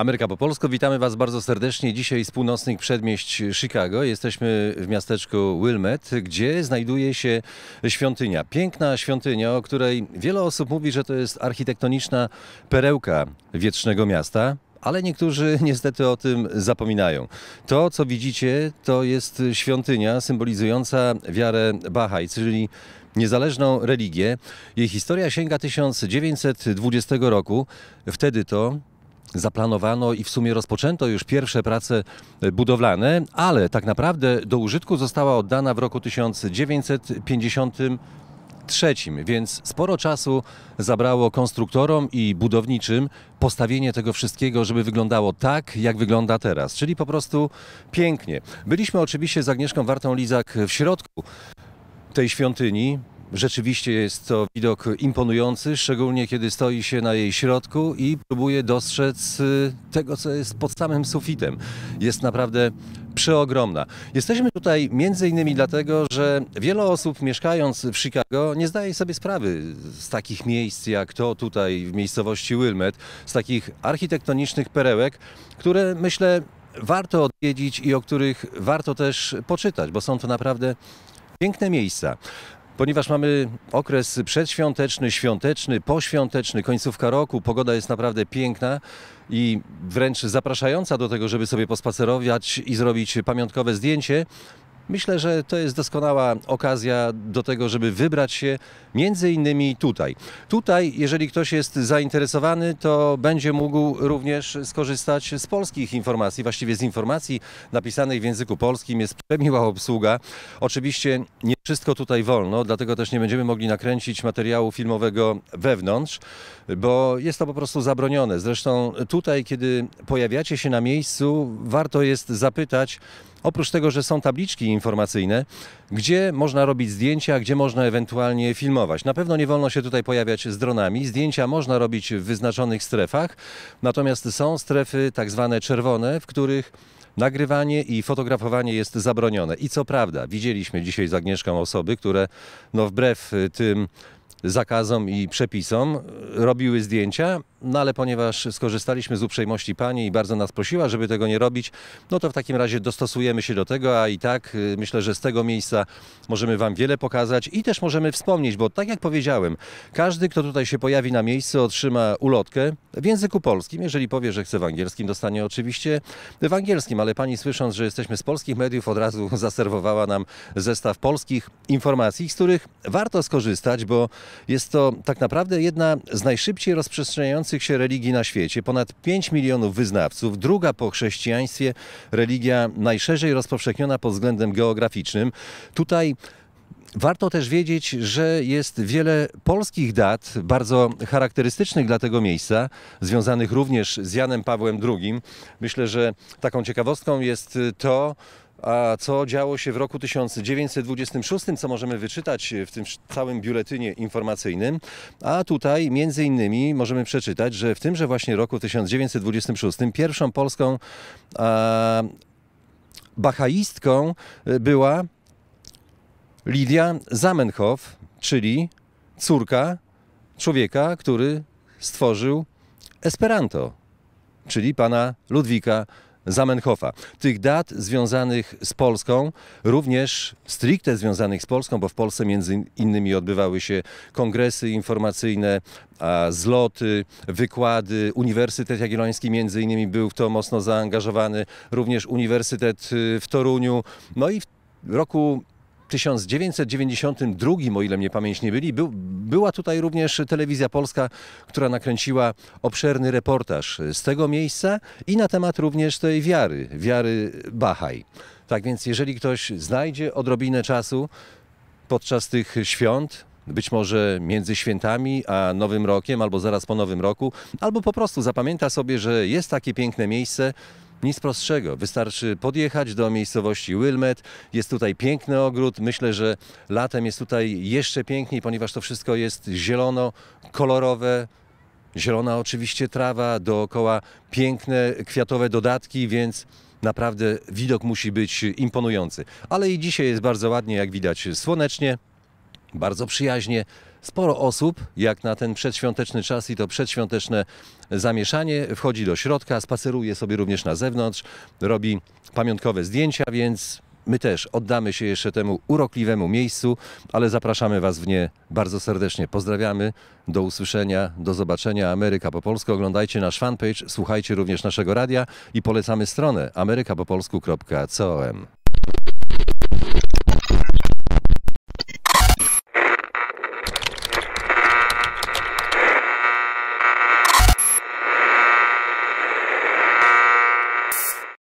Ameryka po polsku, witamy Was bardzo serdecznie. Dzisiaj z północnych przedmieść Chicago. Jesteśmy w miasteczku Wilmet, gdzie znajduje się świątynia. Piękna świątynia, o której wiele osób mówi, że to jest architektoniczna perełka wiecznego miasta ale niektórzy niestety o tym zapominają. To, co widzicie, to jest świątynia symbolizująca wiarę Bahaj, czyli niezależną religię. Jej historia sięga 1920 roku. Wtedy to zaplanowano i w sumie rozpoczęto już pierwsze prace e, budowlane, ale tak naprawdę do użytku została oddana w roku 1953, więc sporo czasu zabrało konstruktorom i budowniczym postawienie tego wszystkiego, żeby wyglądało tak, jak wygląda teraz, czyli po prostu pięknie. Byliśmy oczywiście z Agnieszką Wartą-Lizak w środku tej świątyni, Rzeczywiście jest to widok imponujący, szczególnie kiedy stoi się na jej środku i próbuje dostrzec y, tego, co jest pod samym sufitem. Jest naprawdę przeogromna. Jesteśmy tutaj między innymi dlatego, że wiele osób mieszkając w Chicago nie zdaje sobie sprawy z takich miejsc jak to tutaj w miejscowości Wilmet, z takich architektonicznych perełek, które myślę warto odwiedzić i o których warto też poczytać, bo są to naprawdę piękne miejsca ponieważ mamy okres przedświąteczny, świąteczny, poświąteczny, końcówka roku, pogoda jest naprawdę piękna i wręcz zapraszająca do tego, żeby sobie pospacerować i zrobić pamiątkowe zdjęcie. Myślę, że to jest doskonała okazja do tego, żeby wybrać się między innymi tutaj. Tutaj, jeżeli ktoś jest zainteresowany, to będzie mógł również skorzystać z polskich informacji, właściwie z informacji napisanych w języku polskim. Jest przemiła obsługa. Oczywiście nie wszystko tutaj wolno, dlatego też nie będziemy mogli nakręcić materiału filmowego wewnątrz, bo jest to po prostu zabronione. Zresztą tutaj, kiedy pojawiacie się na miejscu, warto jest zapytać, Oprócz tego, że są tabliczki informacyjne, gdzie można robić zdjęcia, gdzie można ewentualnie filmować. Na pewno nie wolno się tutaj pojawiać z dronami. Zdjęcia można robić w wyznaczonych strefach, natomiast są strefy tak zwane czerwone, w których Nagrywanie i fotografowanie jest zabronione. I co prawda, widzieliśmy dzisiaj z Agnieszką osoby, które no wbrew y, tym zakazom i przepisom, e, robiły zdjęcia, no ale ponieważ skorzystaliśmy z uprzejmości pani i bardzo nas prosiła, żeby tego nie robić, no to w takim razie dostosujemy się do tego, a i tak e, myślę, że z tego miejsca możemy wam wiele pokazać i też możemy wspomnieć, bo tak jak powiedziałem, każdy, kto tutaj się pojawi na miejscu, otrzyma ulotkę w języku polskim. Jeżeli powie, że chce w angielskim, dostanie oczywiście w angielskim, ale pani słysząc, że jesteśmy z polskich mediów, od razu zaserwowała nam zestaw polskich informacji, z których warto skorzystać, bo jest to tak naprawdę jedna z najszybciej rozprzestrzeniających się religii na świecie. Ponad 5 milionów wyznawców, druga po chrześcijaństwie religia najszerzej rozpowszechniona pod względem geograficznym. Tutaj Warto też wiedzieć, że jest wiele polskich dat, bardzo charakterystycznych dla tego miejsca, związanych również z Janem Pawłem II. Myślę, że taką ciekawostką jest to, a co działo się w roku 1926, co możemy wyczytać w tym całym biuletynie informacyjnym. A tutaj między innymi możemy przeczytać, że w tymże właśnie roku 1926 pierwszą polską a, bachaistką e, była Lidia Zamenhof, czyli córka człowieka, który stworzył Esperanto, czyli pana Ludwika Zamenhofa. Tych dat związanych z Polską, również stricte związanych z Polską, bo w Polsce między innymi odbywały się kongresy informacyjne, zloty, wykłady. Uniwersytet Jagielloński między innymi był w to mocno zaangażowany, również Uniwersytet y, w Toruniu. No i w roku 1992, o ile mnie pamięć nie byli, był, była tutaj również telewizja polska, która nakręciła obszerny reportaż z tego miejsca i na temat również tej wiary, wiary Bahaj. Tak więc jeżeli ktoś znajdzie odrobinę czasu podczas tych świąt, być może między świętami a Nowym Rokiem, albo zaraz po Nowym Roku, albo po prostu zapamięta sobie, że jest takie piękne miejsce, nic prostszego. Wystarczy podjechać do miejscowości Wilmet. Jest tutaj piękny ogród. Myślę, że latem jest tutaj jeszcze piękniej, ponieważ to wszystko jest zielono, kolorowe. Zielona oczywiście trawa, dookoła piękne kwiatowe dodatki, więc naprawdę widok musi być imponujący. Ale i dzisiaj jest bardzo ładnie, jak widać, słonecznie bardzo przyjaźnie. Sporo osób, jak na ten przedświąteczny czas i to przedświąteczne zamieszanie, wchodzi do środka, spaceruje sobie również na zewnątrz, robi pamiątkowe zdjęcia, więc my też oddamy się jeszcze temu urokliwemu miejscu, ale zapraszamy Was w nie bardzo serdecznie. Pozdrawiamy, do usłyszenia, do zobaczenia. Ameryka po polsku. Oglądajcie nasz fanpage, słuchajcie również naszego radia i polecamy stronę amerykapopolsku.com.